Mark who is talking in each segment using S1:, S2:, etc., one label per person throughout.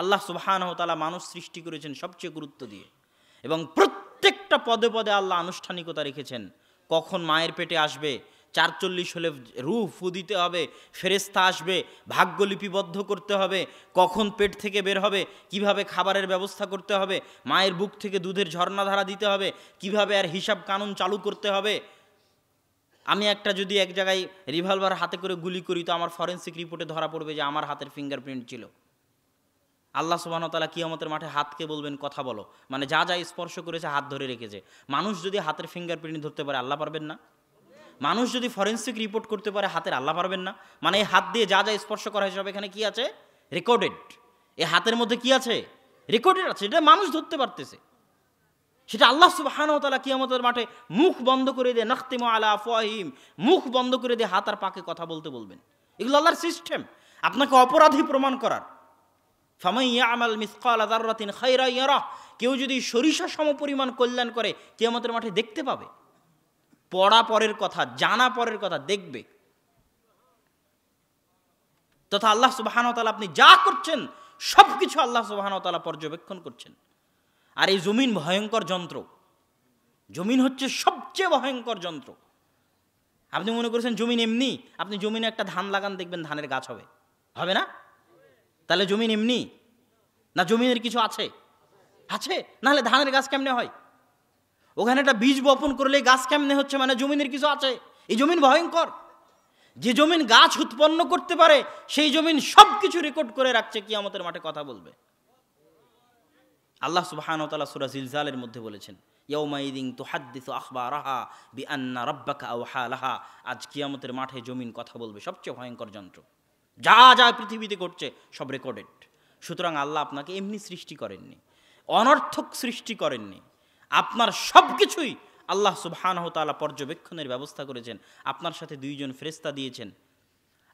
S1: আল্লাহ তালা মানুষ সৃষ্টি করেছেন সবচেয়ে গুরুত্ব দিয়ে এবং প্রত্যেকটা পদে পদে আল্লাহ আনুষ্ঠানিকতা রেখেছেন কখন মায়ের পেটে আসবে চারচল্লিশ হলে রু ফু দিতে হবে ফেরেস্তা আসবে ভাগ্য লিপিবদ্ধ করতে হবে কখন পেট থেকে বের হবে কিভাবে খাবারের ব্যবস্থা করতে হবে মায়ের বুক থেকে দুধের ঝর্ণাধারা দিতে হবে কিভাবে আর হিসাব কানুন চালু করতে হবে আমি একটা যদি এক জায়গায় রিভলভার হাতে করে গুলি করি তো আমার ফরেন্সিক রিপোর্টে ধরা পড়বে যে আমার হাতের ফিঙ্গারপ্রিন্ট ছিল আল্লাহ সুবাহতালা কিয়ামতের মাঠে হাতকে বলবেন কথা বলো মানে যা যা স্পর্শ করেছে হাত ধরে রেখেছে মানুষ যদি হাতের ফিঙ্গারপ্রিন্ট ধরতে পারে আল্লাহ পারবেন না মানুষ যদি ফরেন্সিক রিপোর্ট করতে পারে হাতের আল্লাহ পারবেন না মানে এই হাত দিয়ে যা যা স্পর্শ করা হয়েছে এখানে কি আছে রেকর্ডেড এই হাতের মধ্যে কি আছে রেকর্ডেড আছে এটা মানুষ ধরতে পারতেছে সেটা আল্লাহ সুবাহানতালা কিয়ামতের মাঠে মুখ বন্ধ করে দিয়ে নখতিম আলা ফিম মুখ বন্ধ করে দিয়ে হাত আর পাকে কথা বলতে বলবেন এগুলো আল্লাহর সিস্টেম আপনাকে অপরাধী প্রমাণ করার ফামাইয়া আমাল মিসকাল আদাররাতিন খাইরা ইয়ারা কেউ যদি সরিষা সমপরিমাণ কল্যাণ করে কেয়ামতের মাঠে দেখতে পাবে পড়া পরের কথা জানা পরের কথা দেখবে তথা আল্লাহ সুবাহানতাল আপনি যা করছেন সব কিছু আল্লাহ সুবাহানতালা পর্যবেক্ষণ করছেন আর এই জমিন ভয়ঙ্কর যন্ত্র জমিন হচ্ছে সবচেয়ে ভয়ঙ্কর যন্ত্র আপনি মনে করেছেন জমিন এমনি আপনি জমিনে একটা ধান লাগান দেখবেন ধানের গাছ হবে হবে না তাহলে জমিন এমনি না জমিনের কিছু আছে আছে নাহলে ধানের গাছ কেমনে হয় ওখানে একটা বীজ বপন করলে গাছ কেমনে হচ্ছে মানে জমিনের কিছু আছে এই জমিন ভয়ঙ্কর যে জমিন গাছ উৎপন্ন করতে পারে সেই জমিন সব কিছু রেকর্ড করে রাখছে কি আমাদের মাঠে কথা বলবে আল্লাহ সুবাহানতালা সুরা জিলজালের মধ্যে বলেছেন ইয়ৌমাইদিন তোহাদ্দিস আখবা রাহা বি আন্না রব্বাকা আজ কিয়ামতের মাঠে জমিন কথা বলবে সবচেয়ে ভয়ঙ্কর যন্ত্র যা যা পৃথিবীতে করছে সব রেকর্ডেড সুতরাং আল্লাহ আপনাকে এমনি সৃষ্টি করেননি অনর্থক সৃষ্টি করেননি আপনার সব কিছুই আল্লাহ সুবাহানহতালা পর্যবেক্ষণের ব্যবস্থা করেছেন আপনার সাথে দুইজন ফেরিস্তা দিয়েছেন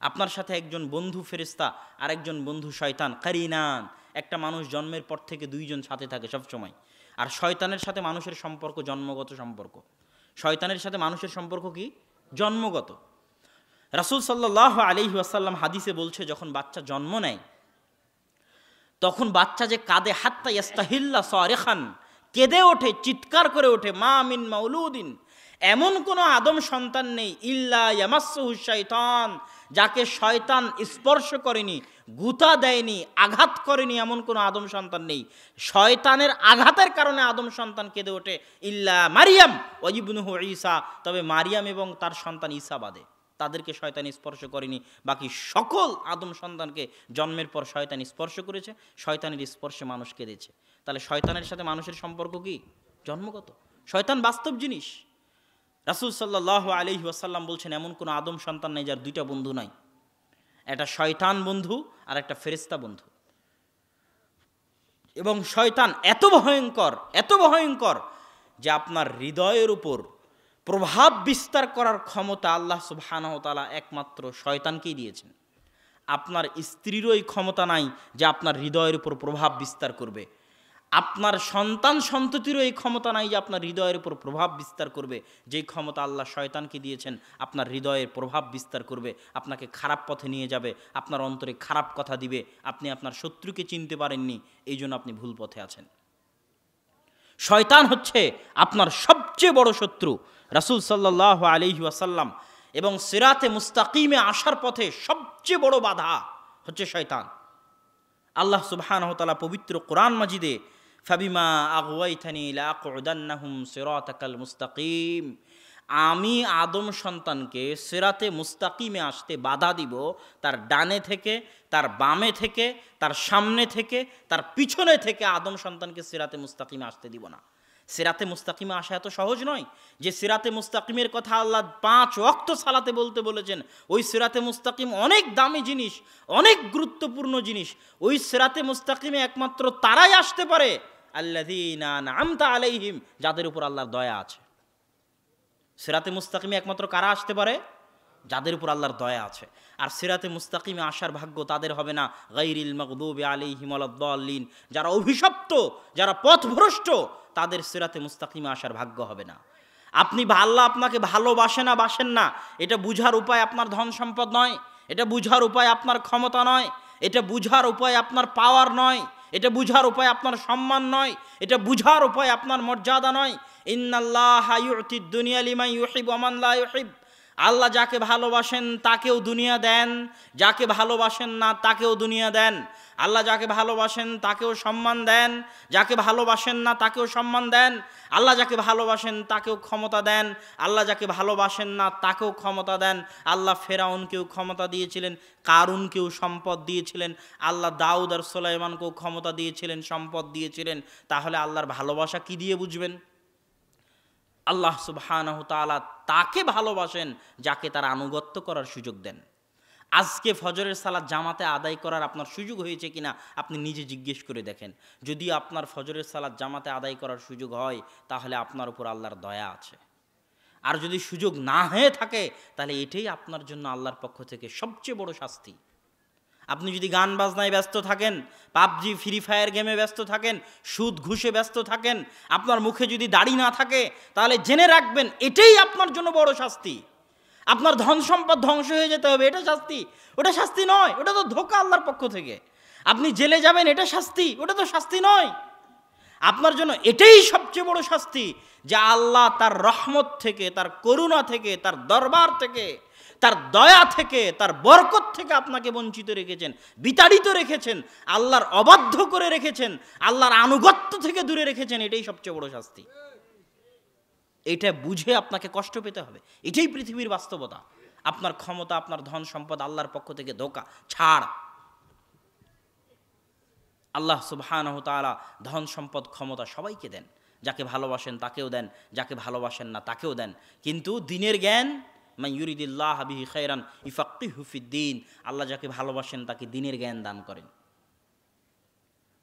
S1: আপনার সাথে একজন বন্ধু ফেরিস্তা আর একজন বন্ধু শয়তান কারিনান একটা মানুষ জন্মের পর থেকে দুইজন সাথে থাকে সবসময় আর শয়তানের সাথে মানুষের সম্পর্ক জন্মগত সম্পর্ক শয়তানের সাথে মানুষের সম্পর্ক কি জন্মগত রাসুল সাল্লাহ আলহি আসাল্লাম হাদিসে বলছে যখন বাচ্চা জন্ম নেয় তখন বাচ্চা যে কাঁদে হাত্তা ইয়াস্তাহিল্লা সরেখান কেঁদে ওঠে চিৎকার করে ওঠে মা মিন মাউলুদ্দিন এমন কোনো আদম সন্তান নেই ইল্লা ইয়ামাসহু যাকে শয়তান স্পর্শ করেনি গুতা দেয়নি আঘাত করেনি এমন কোনো আদম সন্তান নেই শয়তানের আঘাতের কারণে আদম সন্তান কেঁদে ওঠে ইল্লা মারিয়াম ওয়াজিবনুহু ঈসা তবে মারিয়াম এবং তার সন্তান ঈসা বাদে তাদেরকে শয়তান স্পর্শ করেনি বাকি সকল আদম সন্তানকে জন্মের পর শয়তান স্পর্শ করেছে শয়তানের স্পর্শে মানুষ কেঁদেছে তাহলে শয়তানের সাথে মানুষের সম্পর্ক কি জন্মগত শয়তান বাস্তব জিনিস রাসুল সাল্লাহ আলহি ওয়াসাল্লাম বলছেন এমন কোনো আদম সন্তান নেই যার দুইটা বন্ধু নাই একটা শয়তান বন্ধু আর একটা ফেরিস্তা বন্ধু এবং শয়তান এত ভয়ঙ্কর এত ভয়ঙ্কর যে আপনার হৃদয়ের উপর প্রভাব বিস্তার করার ক্ষমতা আল্লাহ সুবাহানহতালা একমাত্র শয়তানকেই দিয়েছেন আপনার স্ত্রীরও এই ক্ষমতা নাই যে আপনার হৃদয়ের উপর প্রভাব বিস্তার করবে আপনার সন্তান সন্ততিরও এই ক্ষমতা নাই যে আপনার হৃদয়ের উপর প্রভাব বিস্তার করবে যেই ক্ষমতা আল্লাহ শয়তানকে দিয়েছেন আপনার হৃদয়ের প্রভাব বিস্তার করবে আপনাকে খারাপ পথে নিয়ে যাবে আপনার অন্তরে খারাপ কথা দিবে আপনি আপনার শত্রুকে চিনতে পারেননি এই জন্য আপনি ভুল পথে আছেন শয়তান হচ্ছে আপনার সবচেয়ে বড় শত্রু রাসুল সাল্লাহ আলিহি আসাল্লাম এবং সিরাতে মুস্তাকিমে আসার পথে সবচেয়ে বড় বাধা হচ্ছে শয়তান আল্লাহ সুবাহানহতালা পবিত্র কোরআন মাজিদে ফাবিমা আগুয়াইথানি লাকুদান্নাহুম সিরাতাকাল মুস্তাকিম আমি আদম সন্তানকে সেরাতে মুস্তাকিমে আসতে বাধা দিব তার ডানে থেকে তার বামে থেকে তার সামনে থেকে তার পিছনে থেকে আদম সন্তানকে সেরাতে মুস্তাকিমে আসতে দিব না সিরাতে মুস্তাকিমে আসা এত সহজ নয় যে সিরাতে মুস্তাকিমের কথা আল্লাহ পাঁচ অক্ত সালাতে বলতে বলেছেন ওই সিরাতে মুস্তাকিম অনেক দামি জিনিস অনেক গুরুত্বপূর্ণ জিনিস ওই সিরাতে মুস্তাকিমে একমাত্র তারাই আসতে পারে আল্লাদিনা আমতা আলাইহিম যাদের উপর আল্লাহর দয়া আছে সিরাতে মুস্তাকিমে একমাত্র কারা আসতে পারে যাদের উপর আল্লাহর দয়া আছে আর সিরাতে মুস্তাকিমে আসার ভাগ্য তাদের হবে না গাইরিল মকদুব আলী হিমলদ্দিন যারা অভিশপ্ত যারা পথভ্রষ্ট তাদের সেরাতে মুস্তাকিমে আসার ভাগ্য হবে না আপনি আল্লাহ আপনাকে ভালোবাসে না বাসেন না এটা বুঝার উপায় আপনার ধন সম্পদ নয় এটা বুঝার উপায় আপনার ক্ষমতা নয় এটা বুঝার উপায় আপনার পাওয়ার নয় এটা বুঝার উপায় আপনার সম্মান নয় এটা বুঝার উপায় আপনার মর্যাদা নয় ইন্নাল্লাহ দুনিয়া লিমাই ইউহিব অমান্লা আল্লাহ যাকে ভালোবাসেন তাকেও দুনিয়া দেন যাকে ভালোবাসেন না তাকেও দুনিয়া দেন আল্লাহ যাকে ভালোবাসেন তাকেও সম্মান দেন যাকে ভালোবাসেন না তাকেও সম্মান দেন আল্লাহ যাকে ভালোবাসেন তাকেও ক্ষমতা দেন আল্লাহ যাকে ভালোবাসেন না তাকেও ক্ষমতা দেন আল্লাহ ফেরাউনকেও ক্ষমতা দিয়েছিলেন কারুনকেও সম্পদ দিয়েছিলেন আল্লাহ দাউদ আর সোলাইমানকেও ক্ষমতা দিয়েছিলেন সম্পদ দিয়েছিলেন তাহলে আল্লাহর ভালোবাসা কি দিয়ে বুঝবেন আল্লাহ সুবাহানহ তালা তাকে ভালোবাসেন যাকে তার আনুগত্য করার সুযোগ দেন আজকে ফজরের সালাদ জামাতে আদায় করার আপনার সুযোগ হয়েছে কিনা আপনি নিজে জিজ্ঞেস করে দেখেন যদি আপনার ফজরের সালাদ জামাতে আদায় করার সুযোগ হয় তাহলে আপনার উপর আল্লাহর দয়া আছে আর যদি সুযোগ না হয়ে থাকে তাহলে এটাই আপনার জন্য আল্লাহর পক্ষ থেকে সবচেয়ে বড় শাস্তি আপনি যদি গান বাজনায় ব্যস্ত থাকেন পাবজি ফ্রি ফায়ার গেমে ব্যস্ত থাকেন সুদ ঘুষে ব্যস্ত থাকেন আপনার মুখে যদি দাড়ি না থাকে তাহলে জেনে রাখবেন এটাই আপনার জন্য বড় শাস্তি আপনার ধন সম্পদ ধ্বংস হয়ে যেতে হবে এটা শাস্তি ওটা শাস্তি নয় ওটা তো ধোকা আল্লাহর পক্ষ থেকে আপনি জেলে যাবেন এটা শাস্তি ওটা তো শাস্তি নয় আপনার জন্য এটাই সবচেয়ে বড় শাস্তি যা আল্লাহ তার রহমত থেকে তার করুণা থেকে তার দরবার থেকে তার দয়া থেকে তার বরকত থেকে আপনাকে বঞ্চিত রেখেছেন বিতাড়িত রেখেছেন আল্লাহর অবাধ্য করে রেখেছেন আল্লাহর আনুগত্য থেকে দূরে রেখেছেন এটাই সবচেয়ে বড় শাস্তি এটা বুঝে আপনাকে কষ্ট পেতে হবে এটাই পৃথিবীর বাস্তবতা আপনার ক্ষমতা আপনার ধন সম্পদ আল্লাহর পক্ষ থেকে ধোকা ছাড় আল্লাহ সুবহান ধন সম্পদ ক্ষমতা সবাইকে দেন যাকে ভালোবাসেন তাকেও দেন যাকে ভালোবাসেন না তাকেও দেন কিন্তু দিনের জ্ঞান মাই ইউরিদুল্লাহ হাবিহি খৈরান ইফাক্কি হুফিদ্দিন আল্লাহ যাকে ভালোবাসেন তাকে দিনের জ্ঞান দান করেন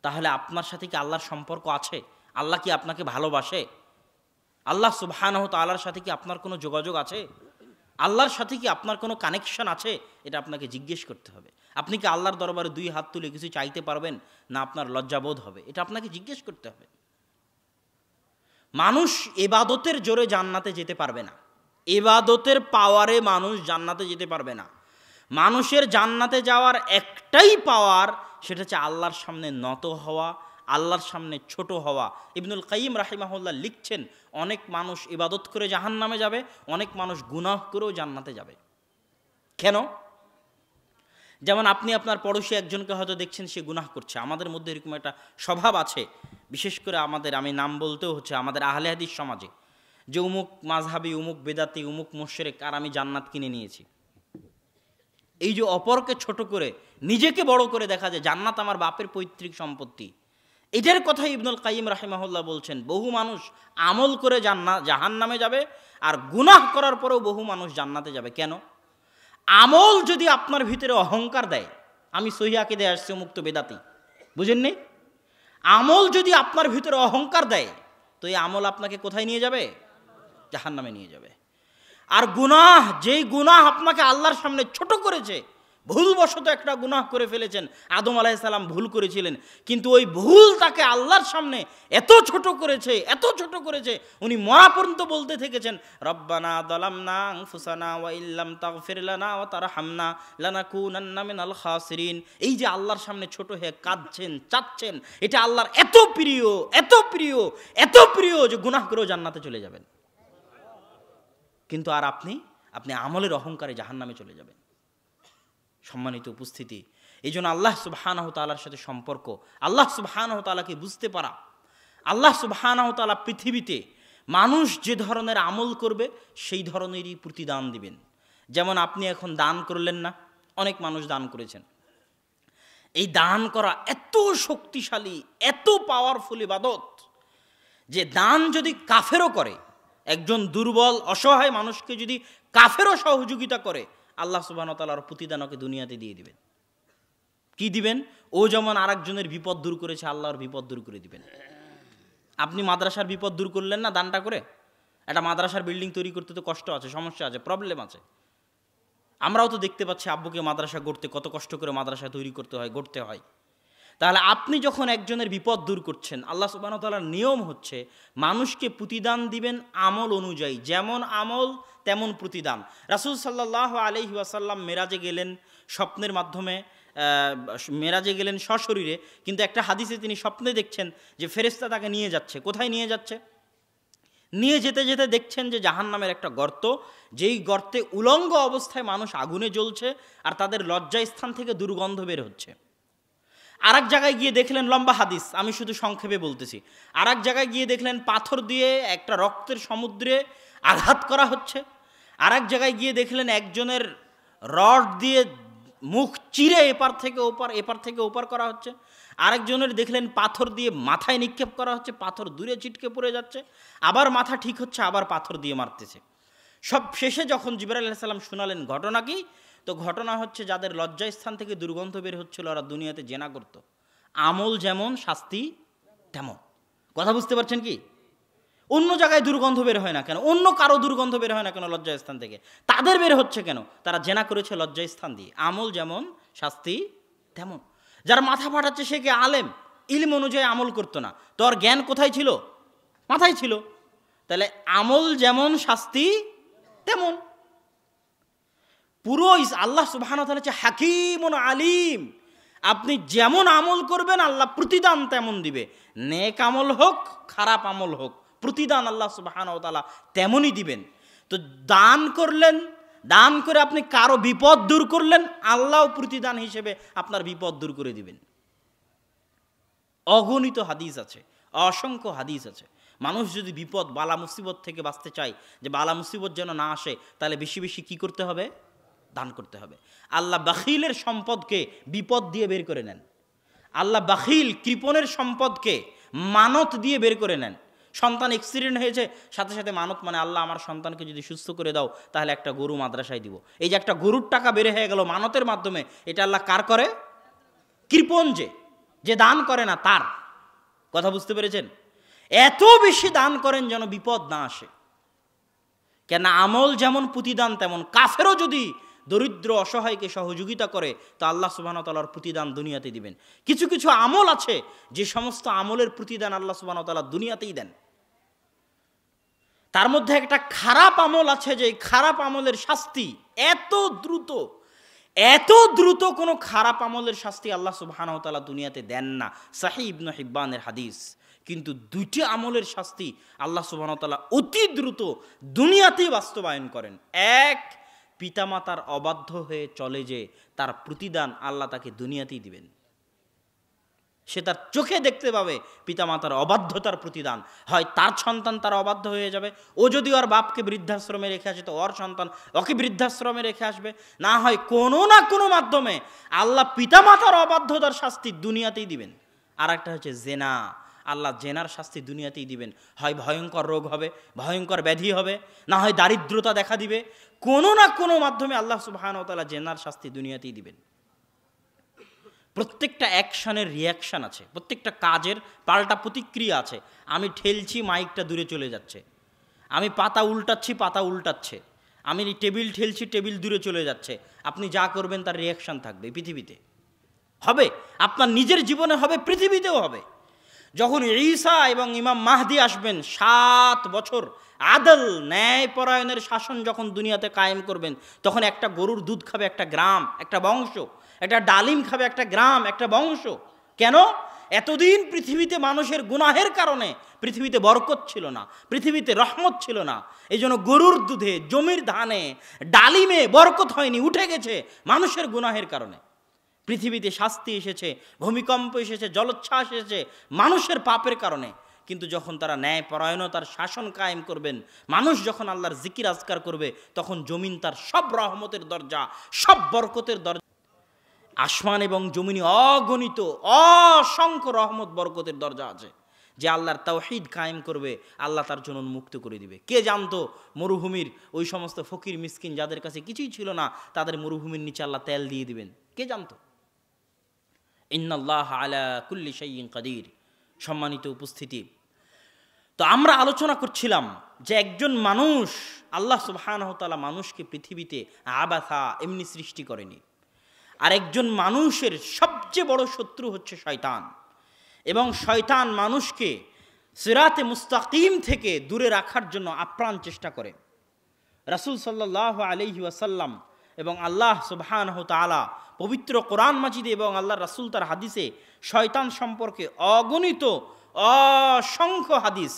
S1: তাহলে আপনার সাথে কি আল্লাহর সম্পর্ক আছে আল্লাহ কি আপনাকে ভালোবাসে আল্লাহ সুবাহান হতো আল্লাহর সাথে কি আপনার কোনো যোগাযোগ আছে আল্লাহর সাথে কি আপনার কোনো কানেকশন আছে এটা আপনাকে জিজ্ঞেস করতে হবে আপনি কি আল্লাহর দরবারে দুই হাত তুলে কিছু চাইতে পারবেন না আপনার লজ্জাবোধ হবে এটা আপনাকে জিজ্ঞেস করতে হবে মানুষ এবাদতের জোরে জান্নাতে যেতে পারবে না এবাদতের পাওয়ারে মানুষ জান্নাতে যেতে পারবে না মানুষের জান্নাতে যাওয়ার একটাই পাওয়ার সেটা হচ্ছে আল্লাহর সামনে নত হওয়া আল্লাহর সামনে ছোট হওয়া ইবনুল কাইম রাহিমাহুল্লাহ লিখছেন অনেক মানুষ ইবাদত করে জাহান নামে যাবে অনেক মানুষ গুনাহ করেও জান্নাতে যাবে কেন যেমন আপনি আপনার পড়োশি একজনকে হয়তো দেখছেন সে গুনাহ করছে আমাদের মধ্যে এরকম একটা স্বভাব আছে বিশেষ করে আমাদের আমি নাম বলতেও হচ্ছে আমাদের আহলেহাদির সমাজে যে উমুক মাঝহাবি উমুক বেদাতি উমুক মোশেরেক আর আমি জান্নাত কিনে নিয়েছি এই যে অপরকে ছোট করে নিজেকে বড় করে দেখা যায় জান্নাত আমার বাপের পৈতৃক সম্পত্তি এটার কথা ইবনুল কাইম রাহিমাহুল্লাহ বলছেন বহু মানুষ আমল করে জান্না জাহান নামে যাবে আর গুনাহ করার পরেও বহু মানুষ জান্নাতে যাবে কেন আমল যদি আপনার ভিতরে অহংকার দেয় আমি সহিয়াকে দেয় আসছি মুক্ত বেদাতি বুঝেননি আমল যদি আপনার ভিতরে অহংকার দেয় তো এই আমল আপনাকে কোথায় নিয়ে যাবে জাহান নামে নিয়ে যাবে আর গুনাহ যেই গুনাহ আপনাকে আল্লাহর সামনে ছোট করেছে ভুলবশত একটা গুনাহ করে ফেলেছেন আদম আলাইসাল্লাম ভুল করেছিলেন কিন্তু ওই ভুল তাকে আল্লাহর সামনে এত ছোট করেছে এত ছোট করেছে উনি মরা পর্যন্ত বলতে থেকেছেন রব্বানা দলাম দলামনা ফুসানা ওয়া ইল্লাম তা ফেরলানা ও তারা তাগফিরলানা ওয়া তারহামনা লানাকুনান্না মিনাল খাসিরিন এই যে আল্লাহর সামনে ছোট হয়ে কাঁদছেন চাচ্ছেন এটা আল্লাহর এত প্রিয় এত প্রিয় এত প্রিয় যে গুনাহ করেও জান্নাতে চলে যাবেন কিন্তু আর আপনি আপনি আমলের অহংকারে জাহান নামে চলে যাবেন সম্মানিত উপস্থিতি এই জন্য আল্লাহ সুবাহানাহ তালার সাথে সম্পর্ক আল্লাহ সুবাহানাহ তালাকে বুঝতে পারা আল্লাহ সুবাহানাহ তালা পৃথিবীতে মানুষ যে ধরনের আমল করবে সেই ধরনেরই প্রতিদান দিবেন যেমন আপনি এখন দান করলেন না অনেক মানুষ দান করেছেন এই দান করা এত শক্তিশালী এত পাওয়ারফুল ইবাদত যে দান যদি কাফেরও করে একজন দুর্বল অসহায় মানুষকে যদি কাফেরও সহযোগিতা করে আল্লাহ সুবাহতালার প্রতিদান ওকে দুনিয়াতে দিয়ে দিবেন কি দিবেন ও যেমন আরেকজনের বিপদ দূর করেছে আল্লাহর বিপদ দূর করে দিবেন আপনি মাদ্রাসার বিপদ দূর করলেন না দানটা করে একটা মাদ্রাসার বিল্ডিং তৈরি করতে তো কষ্ট আছে সমস্যা আছে প্রবলেম আছে আমরাও তো দেখতে পাচ্ছি আব্বুকে মাদ্রাসা গড়তে কত কষ্ট করে মাদ্রাসা তৈরি করতে হয় গড়তে হয় তাহলে আপনি যখন একজনের বিপদ দূর করছেন আল্লাহ সুবাহতালার নিয়ম হচ্ছে মানুষকে প্রতিদান দিবেন আমল অনুযায়ী যেমন আমল তেমন প্রতিদান রাসুল সাল্লাহ আলহি ওয়াসাল্লাম মেরাজে গেলেন স্বপ্নের মাধ্যমে মেরাজে গেলেন সশরীরে কিন্তু একটা হাদিসে তিনি স্বপ্নে দেখছেন যে ফেরেস্তা তাকে নিয়ে যাচ্ছে কোথায় নিয়ে যাচ্ছে নিয়ে যেতে যেতে দেখছেন যে জাহান নামের একটা গর্ত যেই গর্তে উলঙ্গ অবস্থায় মানুষ আগুনে জ্বলছে আর তাদের স্থান থেকে দুর্গন্ধ বের হচ্ছে আর জায়গায় গিয়ে দেখলেন লম্বা হাদিস আমি শুধু সংক্ষেপে বলতেছি আর জায়গায় গিয়ে দেখলেন পাথর দিয়ে একটা রক্তের সমুদ্রে আঘাত করা হচ্ছে আর জায়গায় গিয়ে দেখলেন একজনের রড দিয়ে মুখ চিরে এপার থেকে ওপার এপার থেকে ওপার করা হচ্ছে আরেকজনের দেখলেন পাথর দিয়ে মাথায় নিক্ষেপ করা হচ্ছে পাথর দূরে ছিটকে পড়ে যাচ্ছে আবার মাথা ঠিক হচ্ছে আবার পাথর দিয়ে মারতেছে সব শেষে যখন জিবর আল্লাহ সাল্লাম শোনালেন ঘটনা কি তো ঘটনা হচ্ছে যাদের স্থান থেকে দুর্গন্ধ বের হচ্ছিল ওরা দুনিয়াতে জেনা করত আমল যেমন শাস্তি তেমন কথা বুঝতে পারছেন কি অন্য জায়গায় দুর্গন্ধ বের হয় না কেন অন্য কারো দুর্গন্ধ বের হয় না কেন স্থান থেকে তাদের বের হচ্ছে কেন তারা জেনা করেছে স্থান দিয়ে আমল যেমন শাস্তি তেমন যার মাথা ফাটাচ্ছে সে কে আলেম ইলম অনুযায়ী আমল করতো না তো আর জ্ঞান কোথায় ছিল মাথায় ছিল তাহলে আমল যেমন শাস্তি তেমন পুরো আল্লাহ সুবাহান হচ্ছে হাকিম আলিম আপনি যেমন আমল করবেন আল্লাহ প্রতিদান তেমন দিবে নেক আমল হোক খারাপ আমল হোক প্রতিদান আল্লাহ সুবাহান তালা তেমনই দিবেন তো দান করলেন দান করে আপনি কারো বিপদ দূর করলেন আল্লাহ প্রতিদান হিসেবে আপনার বিপদ দূর করে দিবেন অগণিত হাদিস আছে অসংখ্য হাদিস আছে মানুষ যদি বিপদ বালা মুসিবত থেকে বাঁচতে চায় যে বালা মুসিবত যেন না আসে তাহলে বেশি বেশি কি করতে হবে দান করতে হবে আল্লাহ বাখিলের সম্পদকে বিপদ দিয়ে বের করে নেন আল্লাহ বাখিল কৃপণের সম্পদকে মানত দিয়ে বের করে নেন সন্তান এক্সিডেন্ট হয়েছে সাথে সাথে মানত মানে আল্লাহ আমার সন্তানকে যদি সুস্থ করে দাও তাহলে একটা গরু মাদ্রাসায় দিব এই যে একটা গরুর টাকা বেড়ে হয়ে গেল মানতের মাধ্যমে এটা আল্লাহ কার করে কৃপণ যে যে দান করে না তার কথা বুঝতে পেরেছেন এত বেশি দান করেন যেন বিপদ না আসে কেন আমল যেমন পুঁতিদান তেমন কাফেরও যদি দরিদ্র অসহায়কে সহযোগিতা করে তা আল্লাহ সুবাহতালার প্রতিদান দুনিয়াতে দিবেন কিছু কিছু আমল আছে যে সমস্ত আমলের প্রতিদান আল্লাহ সুবাহতালা দুনিয়াতেই দেন তার মধ্যে একটা খারাপ আমল আছে যে খারাপ আমলের শাস্তি এত দ্রুত এত দ্রুত কোনো খারাপ আমলের শাস্তি আল্লাহ তালা দুনিয়াতে দেন না সাহি ইবনু হিব্বানের হাদিস কিন্তু দুইটি আমলের শাস্তি আল্লাহ সুবাহতালা অতি দ্রুত দুনিয়াতেই বাস্তবায়ন করেন এক পিতামাতার অবাধ্য হয়ে চলে যে তার প্রতিদান আল্লাহ তাকে দুনিয়াতেই দিবেন সে তার চোখে দেখতে পাবে পিতামাতার অবাধ্যতার প্রতিদান হয় তার সন্তান তার অবাধ্য হয়ে যাবে ও যদি ওর বাপকে বৃদ্ধাশ্রমে রেখে আসে তো ওর সন্তান ওকে বৃদ্ধাশ্রমে রেখে আসবে না হয় কোনো না কোনো মাধ্যমে আল্লাহ পিতামাতার অবাধ্যতার শাস্তি দুনিয়াতেই দিবেন আর একটা হচ্ছে জেনা আল্লাহ জেনার শাস্তি দুনিয়াতেই দিবেন হয় ভয়ঙ্কর রোগ হবে ভয়ঙ্কর ব্যাধি হবে না হয় দারিদ্রতা দেখা দিবে কোনো না কোনো মাধ্যমে আল্লাহ সুবাহানতালা জেনার শাস্তি দুনিয়াতেই দিবেন প্রত্যেকটা অ্যাকশনের রিয়াকশান আছে প্রত্যেকটা কাজের পাল্টা প্রতিক্রিয়া আছে আমি ঠেলছি মাইকটা দূরে চলে যাচ্ছে আমি পাতা উল্টাচ্ছি পাতা উল্টাচ্ছে আমি টেবিল ঠেলছি টেবিল দূরে চলে যাচ্ছে আপনি যা করবেন তার রিয়াকশান থাকবে পৃথিবীতে হবে আপনার নিজের জীবনে হবে পৃথিবীতেও হবে যখন ঈসা এবং ইমাম মাহদি আসবেন সাত বছর আদল ন্যায়পরায়ণের শাসন যখন দুনিয়াতে কায়েম করবেন তখন একটা গরুর দুধ খাবে একটা গ্রাম একটা বংশ একটা ডালিম খাবে একটা গ্রাম একটা বংশ কেন এতদিন পৃথিবীতে মানুষের গুনাহের কারণে পৃথিবীতে বরকত ছিল না পৃথিবীতে রহমত ছিল না এই জন্য গরুর দুধে জমির ধানে ডালিমে বরকত হয়নি উঠে গেছে মানুষের গুনাহের কারণে পৃথিবীতে শাস্তি এসেছে ভূমিকম্প এসেছে জলোচ্ছ্বাস এসেছে মানুষের পাপের কারণে কিন্তু যখন তারা ন্যায় পরায়ণতার শাসন কায়েম করবেন মানুষ যখন আল্লাহর জিকির আজকার করবে তখন জমিন তার সব রহমতের দরজা সব বরকতের দরজা আসমান এবং জমিনে অগণিত অসংখ্য রহমত বরকতের দরজা আছে যে আল্লাহর তাওহিদ কায়েম করবে আল্লাহ তার জন্য মুক্ত করে দিবে কে জানতো মরুভূমির ওই সমস্ত ফকির মিসকিন যাদের কাছে কিছুই ছিল না তাদের মরুভূমির নিচে আল্লাহ তেল দিয়ে দিবেন কে জানতো ইন্নাল্লাহ আলা কুল্লি শাইন কাদির সম্মানিত উপস্থিতি তো আমরা আলোচনা করছিলাম যে একজন মানুষ আল্লাহ সুবাহানহতালা মানুষকে পৃথিবীতে আবাথা এমনি সৃষ্টি করেনি আর একজন মানুষের সবচেয়ে বড় শত্রু হচ্ছে শয়তান এবং শয়তান মানুষকে সিরাতে মুস্তাকিম থেকে দূরে রাখার জন্য আপ্রাণ চেষ্টা করে রাসুল সাল্লাহ আলহি ওয়াসাল্লাম এবং আল্লাহ সুবহানহ তালা পবিত্র কোরআন মাজিদে এবং আল্লাহ রাসুল তার হাদিসে শয়তান সম্পর্কে অগণিত অসংখ্য হাদিস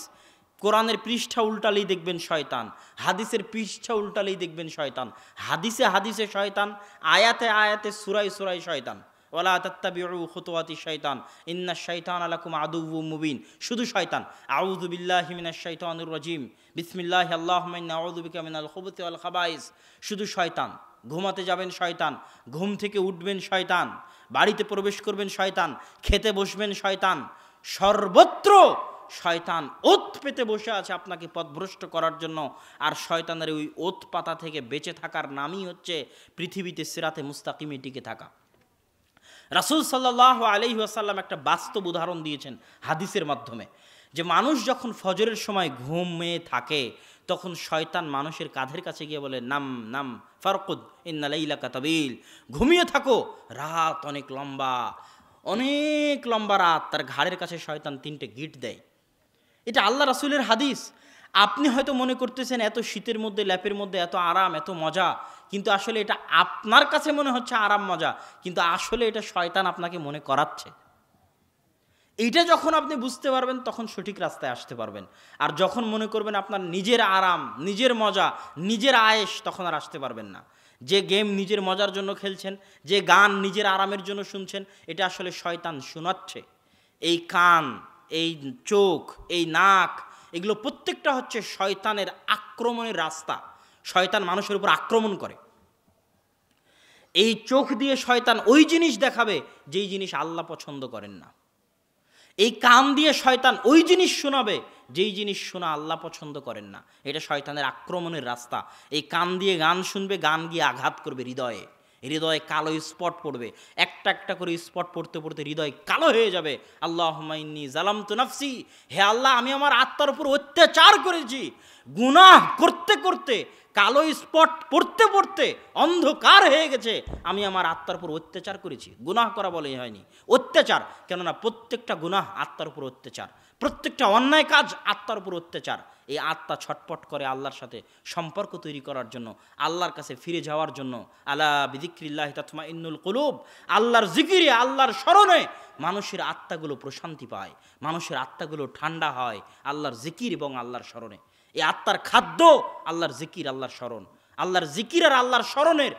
S1: কোরআনের পৃষ্ঠা উল্টালেই দেখবেন শয়তান হাদিসের পৃষ্ঠা উল্টালেই দেখবেন শয়তান হাদিসে হাদিসে শয়তান আয়াতে আয়াতে সুরাই সুরাই শয়তান ওলা বিরু খুতোয়াতি শৈতান ইন্না শৈতান আলাকুম আদু মুবিন শুধু শয়তান আউজুবিল্লাহিমিনা শৈতানুর রাজিম বিসমিল্লাহ আল্লাহুম্মা আউজুবিকা মিনাল খুবুসি আল খাবাইস শুধু শয়তান ঘুমাতে যাবেন শয়তান ঘুম থেকে উঠবেন শয়তান বাড়িতে প্রবেশ করবেন শয়তান খেতে বসবেন শয়তান সর্বত্র শয়তান ওত পেতে বসে আছে আপনাকে পথভ্রষ্ট করার জন্য আর শয়তানের ওই ওত পাতা থেকে বেঁচে থাকার নামই হচ্ছে পৃথিবীতে সিরাতে মুস্তাকিমে টিকে থাকা রাসুল সাল্লাহ আলহিহাসাল্লাম একটা বাস্তব উদাহরণ দিয়েছেন হাদিসের মাধ্যমে যে মানুষ যখন ফজরের সময় ঘুমে থাকে তখন শয়তান মানুষের কাঁধের কাছে গিয়ে বলে নাম নাম ফারকুদ ইন্নালাইলাকা কাতাবিল ঘুমিয়ে থাকো রাত অনেক লম্বা অনেক লম্বা রাত তার ঘাড়ের কাছে শয়তান তিনটে গিট দেয় এটা আল্লাহ রাসুলের হাদিস আপনি হয়তো মনে করতেছেন এত শীতের মধ্যে ল্যাপের মধ্যে এত আরাম এত মজা কিন্তু আসলে এটা আপনার কাছে মনে হচ্ছে আরাম মজা কিন্তু আসলে এটা শয়তান আপনাকে মনে করাচ্ছে এইটা যখন আপনি বুঝতে পারবেন তখন সঠিক রাস্তায় আসতে পারবেন আর যখন মনে করবেন আপনার নিজের আরাম নিজের মজা নিজের আয়েস তখন আর আসতে পারবেন না যে গেম নিজের মজার জন্য খেলছেন যে গান নিজের আরামের জন্য শুনছেন এটা আসলে শয়তান শোনাচ্ছে এই কান এই চোখ এই নাক এগুলো প্রত্যেকটা হচ্ছে শয়তানের আক্রমণের রাস্তা শয়তান মানুষের উপর আক্রমণ করে এই চোখ দিয়ে শয়তান ওই জিনিস দেখাবে যেই জিনিস আল্লাহ পছন্দ করেন না এই কান দিয়ে শয়তান ওই জিনিস শোনাবে যেই জিনিস শোনা আল্লাহ পছন্দ করেন না এটা শয়তানের আক্রমণের রাস্তা এই কান দিয়ে গান শুনবে গান গিয়ে আঘাত করবে হৃদয়ে হৃদয়ে কালো স্পট পড়বে একটা একটা করে স্পট পড়তে পড়তে হৃদয় কালো হয়ে যাবে আল্লাহ হুমাইনি জালাম তু নাফসি হে আল্লাহ আমি আমার আত্মার উপর অত্যাচার করেছি গুনাহ করতে করতে কালো স্পট পড়তে পড়তে অন্ধকার হয়ে গেছে আমি আমার আত্মার উপর অত্যাচার করেছি গুনাহ করা বলেই হয়নি অত্যাচার কেননা প্রত্যেকটা গুনাহ আত্মার উপর অত্যাচার প্রত্যেকটা অন্যায় কাজ আত্মার উপর অত্যাচার এই আত্মা ছটপট করে আল্লাহর সাথে সম্পর্ক তৈরি করার জন্য আল্লাহর কাছে ফিরে যাওয়ার জন্য আল্লাহ বিদিক্রিল্লাহ তাতমা ইন্নুল কুলুব আল্লাহর জিকিরে আল্লাহর স্মরণে মানুষের আত্মাগুলো প্রশান্তি পায় মানুষের আত্মাগুলো ঠান্ডা হয় আল্লাহর জিকির এবং আল্লাহর স্মরণে এই আত্মার খাদ্য আল্লাহর জিকির আল্লাহর স্মরণ আল্লাহর জিকির আর আল্লাহর স্মরণের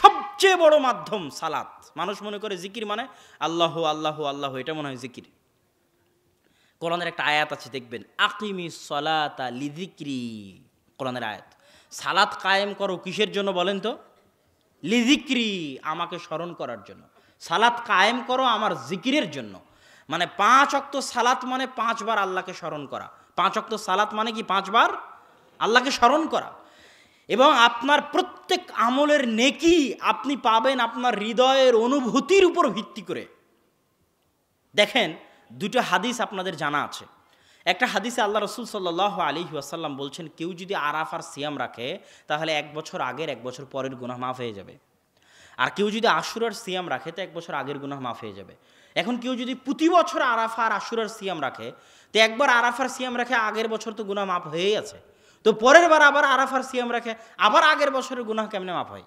S1: সবচেয়ে বড় মাধ্যম সালাত মানুষ মনে করে জিকির মানে আল্লাহ আল্লাহ আল্লাহ এটা মনে হয় জিকির কোরআনের একটা আয়াত আছে দেখবেন আকিমি সলাতা লিদিক্রি কোরআনের আয়াত সালাত কায়েম করো কিসের জন্য বলেন তো লিদিক্রি আমাকে স্মরণ করার জন্য সালাত কায়েম করো আমার জিকিরের জন্য মানে পাঁচ অক্ত সালাত মানে পাঁচবার আল্লাহকে স্মরণ করা পাঁচ অক্ত সালাত মানে কি পাঁচবার আল্লাহকে স্মরণ করা এবং আপনার প্রত্যেক আমলের নেকি আপনি পাবেন আপনার হৃদয়ের অনুভূতির উপর ভিত্তি করে দেখেন দুটো হাদিস আপনাদের জানা আছে একটা হাদিসে আল্লাহ রসুল সাল্লাহ আলী আসাল্লাম বলছেন কেউ যদি আরাফ আর সিয়াম রাখে তাহলে এক বছর আগের এক বছর পরের গুনাহ মাফ হয়ে যাবে আর কেউ যদি আশুরার সিয়াম রাখে তো এক বছর আগের গুনাহ মাফ হয়ে যাবে এখন কেউ যদি প্রতি বছর আরাফা আর আশুরার সিয়াম রাখে তো একবার আরাফার সিয়াম রাখে আগের বছর তো গুনাহ মাফ হয়েই আছে তো পরের বার আবার আরাফার সিয়াম রাখে আবার আগের বছরের গুনাহ কেমনে মাফ হয়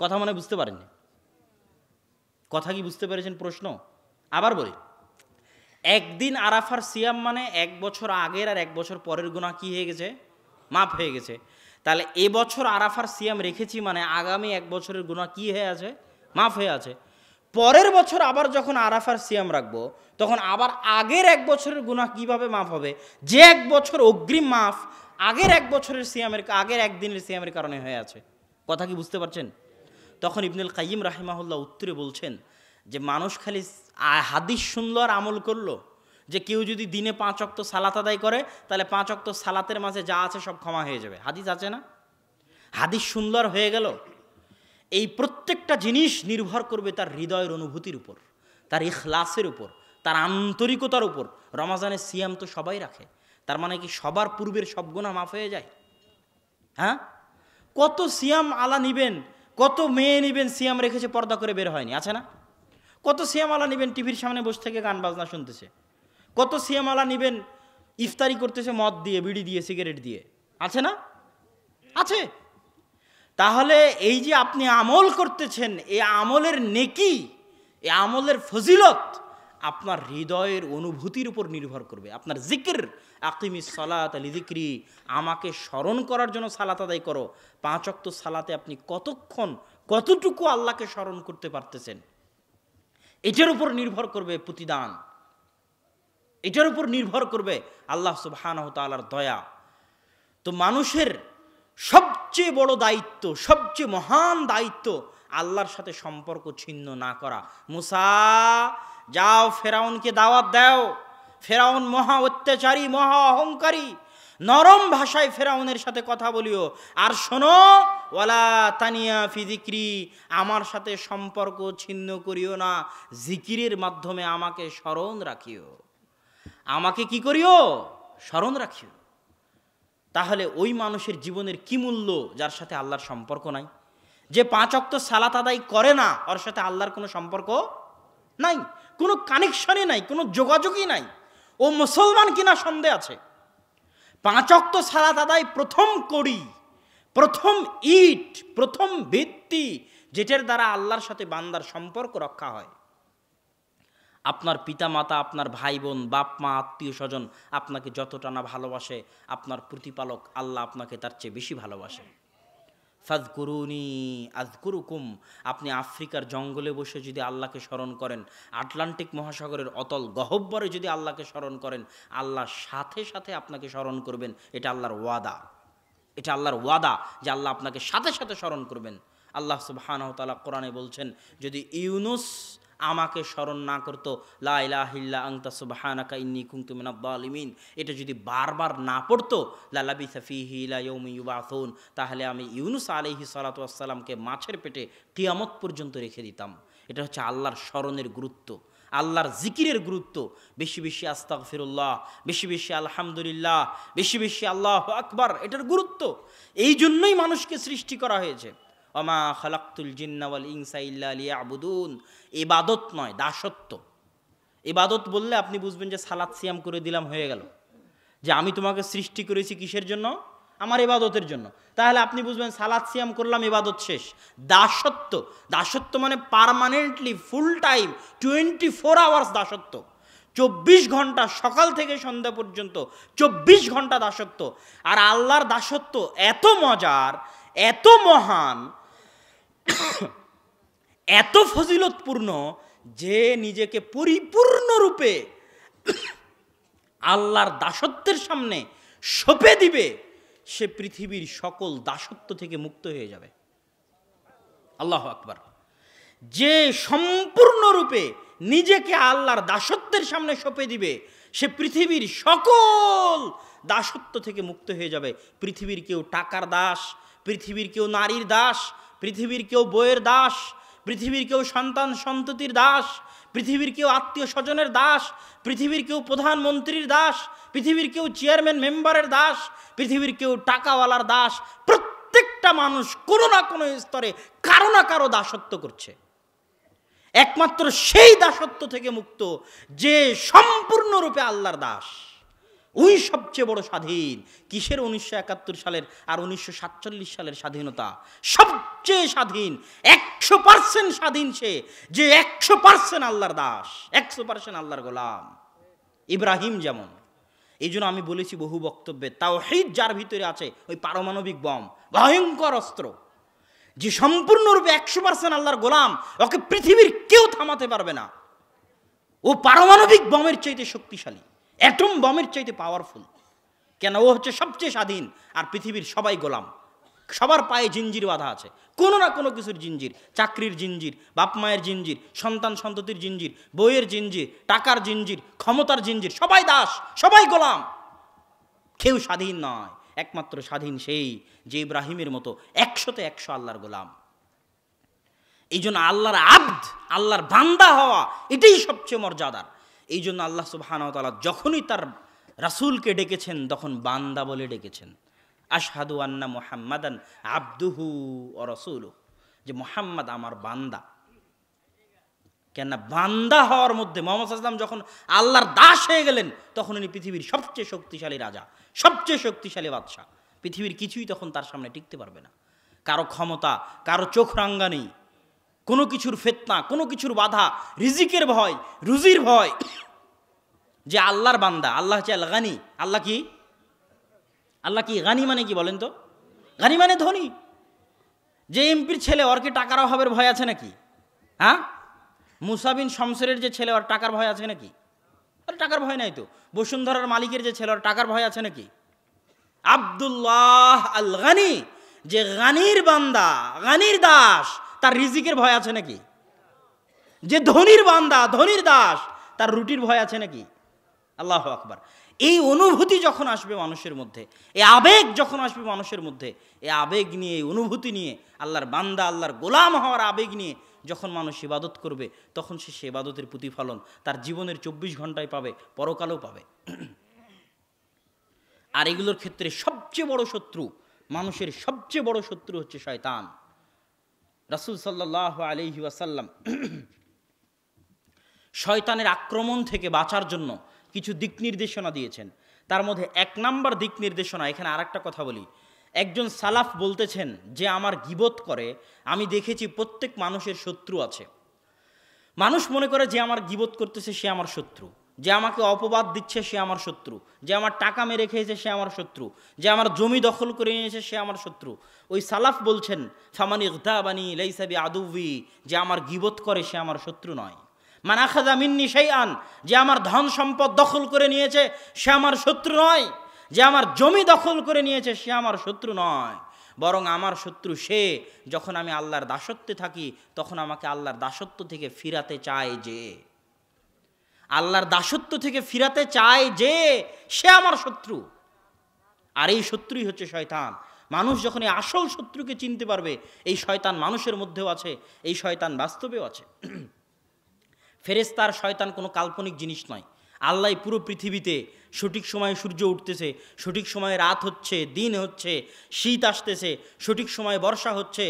S1: কথা মনে বুঝতে পারেননি কথা কি বুঝতে পেরেছেন প্রশ্ন আবার বলি একদিন আরাফার সিয়াম মানে এক বছর আগের আর এক বছর পরের গুণা কী হয়ে গেছে মাফ হয়ে গেছে তাহলে এবছর আরাফার সিয়াম রেখেছি মানে আগামী এক বছরের গুণা কী হয়ে আছে মাফ হয়ে আছে পরের বছর আবার যখন আরাফার সিয়াম রাখবো তখন আবার আগের এক বছরের গুণা কিভাবে মাফ হবে যে এক বছর অগ্রিম মাফ আগের এক বছরের সিয়ামের আগের একদিনের সিয়ামের কারণে হয়ে আছে কথা কি বুঝতে পারছেন তখন ইবনুল কাইম রাহিমাহুল্লাহ উত্তরে বলছেন যে মানুষ খালি হাদিস শুনল আর আমল করলো যে কেউ যদি দিনে পাঁচ অক্ত সালাত আদায় করে তাহলে পাঁচ অক্ত সালাতের মাঝে যা আছে সব ক্ষমা হয়ে যাবে হাদিস আছে না হাদিস সুন্দর হয়ে গেল এই প্রত্যেকটা জিনিস নির্ভর করবে তার হৃদয়ের অনুভূতির উপর তার ইখলাসের উপর তার আন্তরিকতার উপর রমাজানের সিয়াম তো সবাই রাখে তার মানে কি সবার পূর্বের সব গুণা মাফ হয়ে যায় হ্যাঁ কত সিয়াম আলা নিবেন কত মেয়ে নিবেন সিয়াম রেখেছে পর্দা করে বের হয়নি আছে না কত সিয়ামালা নেবেন টিভির সামনে বসে থেকে গান বাজনা শুনতেছে কত সিয়ামালা নেবেন ইফতারি করতেছে মদ দিয়ে বিড়ি দিয়ে সিগারেট দিয়ে আছে না আছে তাহলে এই যে আপনি আমল করতেছেন এই আমলের নেকি এই আমলের ফজিলত আপনার হৃদয়ের অনুভূতির উপর নির্ভর করবে আপনার জিকির আকিমি সালাত আলি জিক্রি আমাকে স্মরণ করার জন্য সালাত আদায় করো পাঁচ অক্ত সালাতে আপনি কতক্ষণ কতটুকু আল্লাহকে স্মরণ করতে পারতেছেন এটার উপর নির্ভর করবে প্রতিদান এটার উপর নির্ভর করবে আল্লাহ সুবহানাহ তালার দয়া তো মানুষের সবচেয়ে বড় দায়িত্ব সবচেয়ে মহান দায়িত্ব আল্লাহর সাথে সম্পর্ক ছিন্ন না করা মুসা যাও ফেরাউনকে দাওয়াত দাও ফেরাউন মহা অত্যাচারী মহা অহংকারী নরম ভাষায় ফেরাউনের সাথে কথা বলিও আর শোনো ওয়ালা তানিয়া ফিজিক্রি আমার সাথে সম্পর্ক ছিন্ন করিও না জিকিরের মাধ্যমে আমাকে স্মরণ রাখিও আমাকে কি করিও স্মরণ রাখিও তাহলে ওই মানুষের জীবনের কি মূল্য যার সাথে আল্লাহর সম্পর্ক নাই যে পাঁচ অক্ত সালাত আদায় করে না ওর সাথে আল্লাহর কোনো সম্পর্ক নাই কোনো কানেকশনই নাই কোনো যোগাযোগই নাই ও মুসলমান কিনা সন্দেহ আছে তো সালাত আদায় প্রথম করি প্রথম ইট প্রথম ভিত্তি যেটার দ্বারা আল্লাহর সাথে বান্দার সম্পর্ক রক্ষা হয় আপনার পিতা মাতা আপনার ভাই বোন বাপ মা আত্মীয় স্বজন আপনাকে যতটা না ভালোবাসে আপনার প্রতিপালক আল্লাহ আপনাকে তার চেয়ে বেশি ভালোবাসে ফাজকুরুনি আজকুরুকুম আপনি আফ্রিকার জঙ্গলে বসে যদি আল্লাহকে স্মরণ করেন আটলান্টিক মহাসাগরের অতল গহব্বরে যদি আল্লাহকে স্মরণ করেন আল্লাহ সাথে সাথে আপনাকে স্মরণ করবেন এটা আল্লাহর ওয়াদা এটা আল্লাহর ওয়াদা যে আল্লাহ আপনাকে সাথে সাথে স্মরণ করবেন আল্লাহ সুবাহানহতালা কোরআনে বলছেন যদি ইউনুস আমাকে স্মরণ না করতো লাহিল্লা আংতা সুবাহানাকা ইন্নি কুন্তু মিনাব্বালিমিন এটা যদি বারবার না পড়তো লালাবি সাফিহি লাউমি ইউবাথুন তাহলে আমি ইউনুস আলহি সালাতামকে মাছের পেটে কিয়ামত পর্যন্ত রেখে দিতাম এটা হচ্ছে আল্লাহর স্মরণের গুরুত্ব আল্লাহর জিকিরের গুরুত্ব বেশি বেশি আস্তাক ফিরুল্লাহ বেশি বেশি আলহামদুলিল্লাহ বেশি বেশি আল্লাহ আকবার এটার গুরুত্ব এই জন্যই মানুষকে সৃষ্টি করা হয়েছে অমা খালাক্তুল জিন্নাওয়াল ইনসা ইল্লা আবুদুন এবাদত নয় দাসত্ব এবাদত বললে আপনি বুঝবেন যে সালাদ সিয়াম করে দিলাম হয়ে গেল যে আমি তোমাকে সৃষ্টি করেছি কিসের জন্য আমার ইবাদতের জন্য তাহলে আপনি বুঝবেন সালাদ সিয়াম করলাম ইবাদত শেষ দাসত্ব দাসত্ব মানে permanently full time twenty four hours দাসত্ব চব্বিশ ঘন্টা সকাল থেকে সন্ধ্যা পর্যন্ত চব্বিশ ঘন্টা দাসত্ব আর আল্লাহর দাসত্ব এত মজার এত মহান এত ফজিলতপূর্ণ যে নিজেকে পরিপূর্ণরূপে আল্লাহর দাসত্বের সামনে সঁপে দিবে সে পৃথিবীর সকল দাসত্ব থেকে মুক্ত হয়ে যাবে আল্লাহ আকবর যে সম্পূর্ণরূপে নিজেকে আল্লাহর দাসত্বের সামনে সঁপে দিবে সে পৃথিবীর সকল দাসত্ব থেকে মুক্ত হয়ে যাবে পৃথিবীর কেউ টাকার দাস পৃথিবীর কেউ নারীর দাস পৃথিবীর কেউ বইয়ের দাস পৃথিবীর কেউ সন্তান সন্ততির দাস পৃথিবীর কেউ আত্মীয় স্বজনের দাস পৃথিবীর কেউ প্রধানমন্ত্রীর দাস পৃথিবীর কেউ চেয়ারম্যান মেম্বারের দাস পৃথিবীর কেউ টাকাওয়ালার দাস প্রত্যেকটা মানুষ কোনো না কোনো স্তরে কারো না কারো দাসত্ব করছে একমাত্র সেই দাসত্ব থেকে মুক্ত যে সম্পূর্ণরূপে আল্লাহর দাস ওই সবচেয়ে বড় স্বাধীন কিসের উনিশশো একাত্তর সালের আর উনিশশো সাতচল্লিশ সালের স্বাধীনতা সবচেয়ে স্বাধীন একশো পার্সেন্ট স্বাধীন সে যে একশো পার্সেন্ট আল্লাহর দাস একশো পার্সেন্ট আল্লাহর গোলাম ইব্রাহিম যেমন এই জন্য আমি বলেছি বহু বক্তব্যে তাও হিদ যার ভিতরে আছে ওই পারমাণবিক বম ভয়ঙ্কর অস্ত্র যে সম্পূর্ণরূপে একশো পার্সেন্ট আল্লাহর গোলাম ওকে পৃথিবীর কেউ থামাতে পারবে না ও পারমাণবিক বমের চাইতে শক্তিশালী অ্যাটম বমের চাইতে পাওয়ারফুল কেন ও হচ্ছে সবচেয়ে স্বাধীন আর পৃথিবীর সবাই গোলাম সবার পায়ে জিঞ্জির বাধা আছে কোনো না কোনো কিছুর জিঞ্জির চাকরির জিঞ্জির বাপ মায়ের জিঞ্জির সন্তান সন্ততির জিঞ্জির বইয়ের জিঞ্জির টাকার জিঞ্জির ক্ষমতার জিঞ্জির সবাই দাস সবাই গোলাম কেউ স্বাধীন নয় একমাত্র স্বাধীন সেই যে ইব্রাহিমের মতো একশোতে একশো আল্লাহর গোলাম এই জন্য আল্লাহর আব্দ আল্লাহর বান্দা হওয়া এটাই সবচেয়ে মর্যাদার এই জন্য আল্লাহ সুবাহানতালা যখনই তার রাসুলকে ডেকেছেন তখন বান্দা বলে ডেকেছেন আশহাদু আন্না মোহাম্মাদান আব্দুহু ও রসুল যে মোহাম্মদ আমার বান্দা কেননা বান্দা হওয়ার মধ্যে মোহাম্মদ আসলাম যখন আল্লাহর দাস হয়ে গেলেন তখন উনি পৃথিবীর সবচেয়ে শক্তিশালী রাজা সবচেয়ে শক্তিশালী বাদশাহ পৃথিবীর কিছুই তখন তার সামনে টিকতে পারবে না কারো ক্ষমতা কারো চোখ নেই কোনো কিছুর ফেতনা কোনো কিছুর বাধা রিজিকের ভয় রুজির ভয় যে আল্লাহর বান্দা আল্লাহ হচ্ছে আল্লাহ গানি আল্লাহ কি আল্লাহ কি গানি মানে কি বলেন তো গানি মানে ধনী যে এমপির ছেলে ওর কি টাকার অভাবের ভয় আছে নাকি হ্যাঁ মুসাবিন শমসেরের যে ছেলে ওর টাকার ভয় আছে নাকি আর টাকার ভয় নাই তো বসুন্ধরার মালিকের যে ছেলে ওর টাকার ভয় আছে নাকি আবদুল্লাহ আল গানি যে গানির বান্দা গানির দাস তার রিজিকের ভয় আছে নাকি যে ধনির বান্দা ধনির দাস তার রুটির ভয় আছে নাকি আল্লাহ আকবার এই অনুভূতি যখন আসবে মানুষের মধ্যে এই আবেগ যখন আসবে মানুষের মধ্যে এই আবেগ নিয়ে এই অনুভূতি নিয়ে আল্লাহর বান্দা আল্লাহর গোলাম হওয়ার আবেগ নিয়ে যখন মানুষ ইবাদত করবে তখন সে সে ইবাদতের প্রতিফলন তার জীবনের চব্বিশ ঘন্টায় পাবে পরকালেও পাবে আর এগুলোর ক্ষেত্রে সবচেয়ে বড় শত্রু মানুষের সবচেয়ে বড় শত্রু হচ্ছে শয়তান রসুল সাল্লাহ আলহি ওয়াসাল্লাম শয়তানের আক্রমণ থেকে বাঁচার জন্য কিছু দিক নির্দেশনা দিয়েছেন তার মধ্যে এক নাম্বার দিক নির্দেশনা এখানে আর কথা বলি একজন সালাফ বলতেছেন যে আমার গিবত করে আমি দেখেছি প্রত্যেক মানুষের শত্রু আছে মানুষ মনে করে যে আমার গিবত করতেছে সে আমার শত্রু যে আমাকে অপবাদ দিচ্ছে সে আমার শত্রু যে আমার টাকা মেরে খেয়েছে সে আমার শত্রু যে আমার জমি দখল করে নিয়েছে সে আমার শত্রু ওই সালাফ বলছেন সামানি ইগদাবানি লাইসাবি আদুবি যে আমার গিবত করে সে আমার শত্রু নয় মানাখাদা মিন্নি সেই আন যে আমার ধন সম্পদ দখল করে নিয়েছে সে আমার শত্রু নয় যে আমার জমি দখল করে নিয়েছে সে আমার শত্রু নয় বরং আমার শত্রু সে যখন আমি আল্লাহর দাসত্বে থাকি তখন আমাকে আল্লাহর দাসত্ব থেকে ফিরাতে চায় যে আল্লাহর দাসত্ব থেকে ফিরাতে চায় যে সে আমার শত্রু আর এই শত্রুই হচ্ছে শয়তান মানুষ যখন এই আসল শত্রুকে চিনতে পারবে এই শয়তান মানুষের মধ্যেও আছে এই শয়তান বাস্তবেও আছে ফেরেস্তার শয়তান কোনো কাল্পনিক জিনিস নয় আল্লাহ পুরো পৃথিবীতে সঠিক সময়ে সূর্য উঠতেছে সঠিক সময়ে রাত হচ্ছে দিন হচ্ছে শীত আসতেছে সঠিক সময়ে বর্ষা হচ্ছে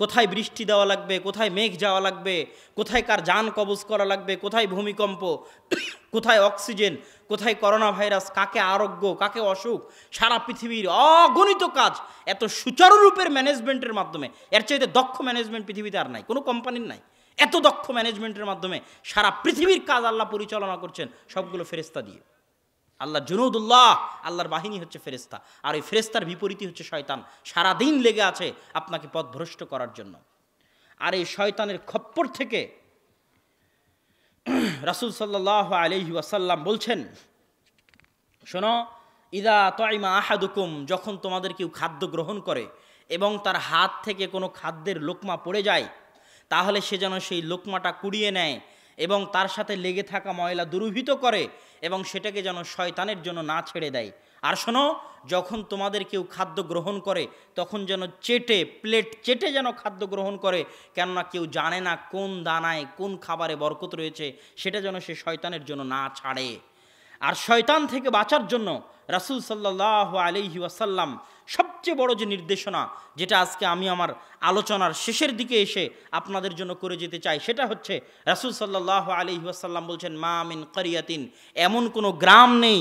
S1: কোথায় বৃষ্টি দেওয়া লাগবে কোথায় মেঘ যাওয়া লাগবে কোথায় কার যান কবজ করা লাগবে কোথায় ভূমিকম্প কোথায় অক্সিজেন কোথায় করোনা ভাইরাস কাকে আরোগ্য কাকে অসুখ সারা পৃথিবীর অগণিত কাজ এত সুচারুরূপের ম্যানেজমেন্টের মাধ্যমে এর চাইতে দক্ষ ম্যানেজমেন্ট পৃথিবীতে আর নাই কোনো কোম্পানির নাই এত দক্ষ ম্যানেজমেন্টের মাধ্যমে সারা পৃথিবীর কাজ আল্লাহ পরিচালনা করছেন সবগুলো ফেরেস্তা দিয়ে আল্লাহ জুনুদুল্লাহ আল্লাহর বাহিনী হচ্ছে ফেরেস্তা আর ওই ফেরেস্তার বিপরীতই হচ্ছে শয়তান সারাদিন লেগে আছে আপনাকে পথভ্রষ্ট করার জন্য আর এই শয়তানের খপ্পর থেকে রাসুল সাল্লাহ আলহি ওয়াসাল্লাম বলছেন শোনো ইদা তয়মা আহাদুকুম যখন তোমাদের কেউ খাদ্য গ্রহণ করে এবং তার হাত থেকে কোনো খাদ্যের লোকমা পড়ে যায় তাহলে সে যেন সেই লোকমাটা কুড়িয়ে নেয় এবং তার সাথে লেগে থাকা ময়লা দুরুহিত করে এবং সেটাকে যেন শয়তানের জন্য না ছেড়ে দেয় আর শোনো যখন তোমাদের কেউ খাদ্য গ্রহণ করে তখন যেন চেটে প্লেট চেটে যেন খাদ্য গ্রহণ করে কেননা কেউ জানে না কোন দানায় কোন খাবারে বরকত রয়েছে সেটা যেন সে শয়তানের জন্য না ছাড়ে আর শয়তান থেকে বাঁচার জন্য রাসুল সাল্লাহ আলহি ওয়াসাল্লাম সবচেয়ে বড় যে নির্দেশনা যেটা আজকে আমি আমার আলোচনার শেষের দিকে এসে আপনাদের জন্য করে যেতে চাই সেটা হচ্ছে রাসুল সাল্লাহ আলি ওয়াসাল্লাম বলছেন মা আমিন করিয়াতিন এমন কোনো গ্রাম নেই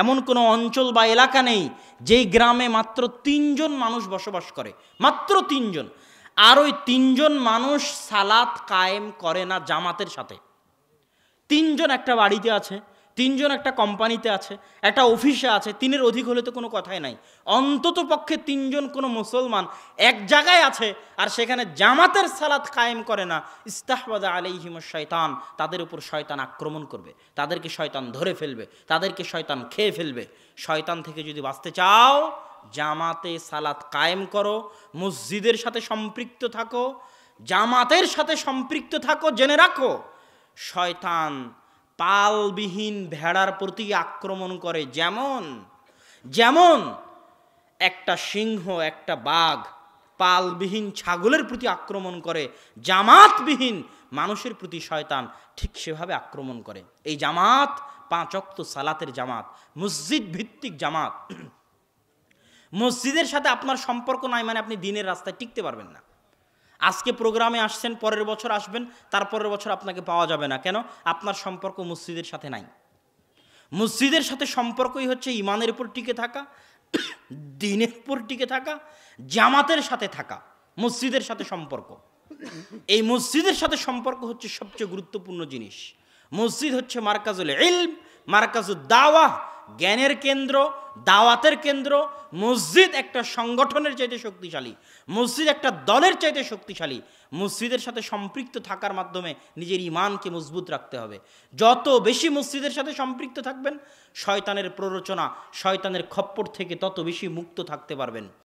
S1: এমন কোনো অঞ্চল বা এলাকা নেই যেই গ্রামে মাত্র তিনজন মানুষ বসবাস করে মাত্র তিনজন আর ওই তিনজন মানুষ সালাত কায়েম করে না জামাতের সাথে তিনজন একটা বাড়িতে আছে তিনজন একটা কোম্পানিতে আছে একটা অফিসে আছে তিনের অধিক হলে তো কোনো কথাই নাই অন্তত পক্ষে তিনজন কোনো মুসলমান এক জায়গায় আছে আর সেখানে জামাতের সালাত কায়েম করে না ইস্তাহবাদা হিম শয়তান তাদের উপর শয়তান আক্রমণ করবে তাদেরকে শয়তান ধরে ফেলবে তাদেরকে শয়তান খেয়ে ফেলবে শয়তান থেকে যদি বাঁচতে চাও জামাতে সালাত কায়েম করো মসজিদের সাথে সম্পৃক্ত থাকো জামাতের সাথে সম্পৃক্ত থাকো জেনে রাখো শয়তান পালবিহীন ভেড়ার প্রতি আক্রমণ করে যেমন যেমন একটা সিংহ একটা বাঘ পালবিহীন ছাগলের প্রতি আক্রমণ করে জামাতবিহীন মানুষের প্রতি শয়তান ঠিক সেভাবে আক্রমণ করে এই জামাত পাঁচক্ত সালাতের জামাত মসজিদ ভিত্তিক জামাত মসজিদের সাথে আপনার সম্পর্ক নাই মানে আপনি দিনের রাস্তায় টিকতে পারবেন না আজকে প্রোগ্রামে আসছেন পরের বছর আসবেন তারপরের বছর আপনাকে পাওয়া যাবে না কেন আপনার সম্পর্ক মসজিদের সাথে নাই মসজিদের সাথে সম্পর্কই হচ্ছে ইমানের উপর টিকে থাকা দিনের উপর টিকে থাকা জামাতের সাথে থাকা মসজিদের সাথে সম্পর্ক এই মসজিদের সাথে সম্পর্ক হচ্ছে সবচেয়ে গুরুত্বপূর্ণ জিনিস মসজিদ হচ্ছে মার্কাজুল ইলম মার্কাজুল দাওয়া জ্ঞানের কেন্দ্র দাওয়াতের কেন্দ্র মসজিদ একটা সংগঠনের চাইতে শক্তিশালী মসজিদ একটা দলের চাইতে শক্তিশালী মসজিদের সাথে সম্পৃক্ত থাকার মাধ্যমে নিজের ইমানকে মজবুত রাখতে হবে যত বেশি মসজিদের সাথে সম্পৃক্ত থাকবেন শয়তানের প্ররোচনা শয়তানের খপ্পর থেকে তত বেশি মুক্ত থাকতে পারবেন